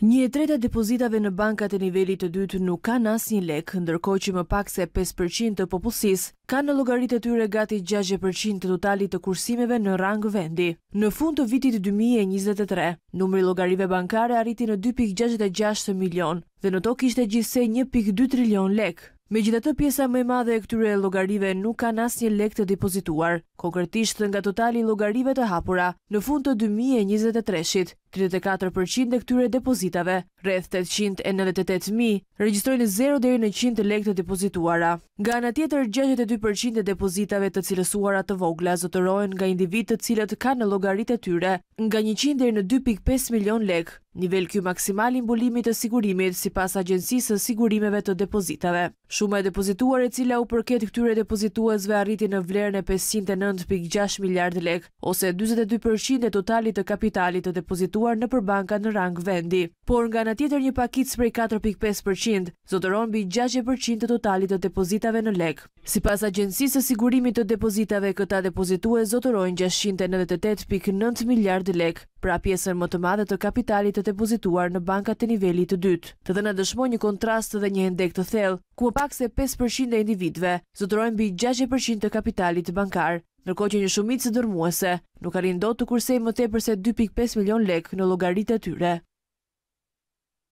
Një e treta depozitave në bankat e nivelit të dytë nuk kanë asnjë lek, ndërkohë që më pak se 5% të popullsisë kanë në llogaritë të tyre gati 6% të totalit të kursimeve në rang vendi. Në fund të vitit 2023, numri i llogarive bankare arriti në 2.66 milion dhe në tokë ishte gjithsej 1.2 trilion lek. Me gjitha të pjesa më e madhe e këtyre logarive nuk kanë asnjë lek të depozituar, konkretisht nga totali logarive të hapura, në fund të 2023-shit, 34% e këtyre depozitave, rreth 898.000, regjistrojnë 0 deri në 100 lek të depozituara. Nga ana tjetër, 62% e depozitave të cilësuara të vogla zotërohen nga individ të cilët kanë në llogaritë e tyre nga 100 deri në 2.5 milion lek, Nivel kjo maksimal mbulimit të sigurimit si pas agjensisë sigurimeve të depozitave. Shume e depozituar e cila u përket këtyre depozituazve arriti në vlerën e 509.6 miljard lek, ose 22% e totalit të kapitalit të depozituar në përbanka në rang vendi. Por nga në tjetër një pakit prej 4.5%, zotëron bi 6% të totalit të depozitave në lek. Si pas agjensisë sigurimit të depozitave, këta depozituaz zotërojnë 698.9 miljard lek, pra pjesën më të madhe të kapitalit të depozituar në bankat të nivelit të dytë. Të në dëshmoj një kontrast dhe një hendek të thellë, ku e pak se 5% e individve zotërojnë bi 6% të kapitalit bankar, nërko që një shumit së dërmuese nuk arin do të kursej më te përse 2.5 milion lek në logaritë të tyre.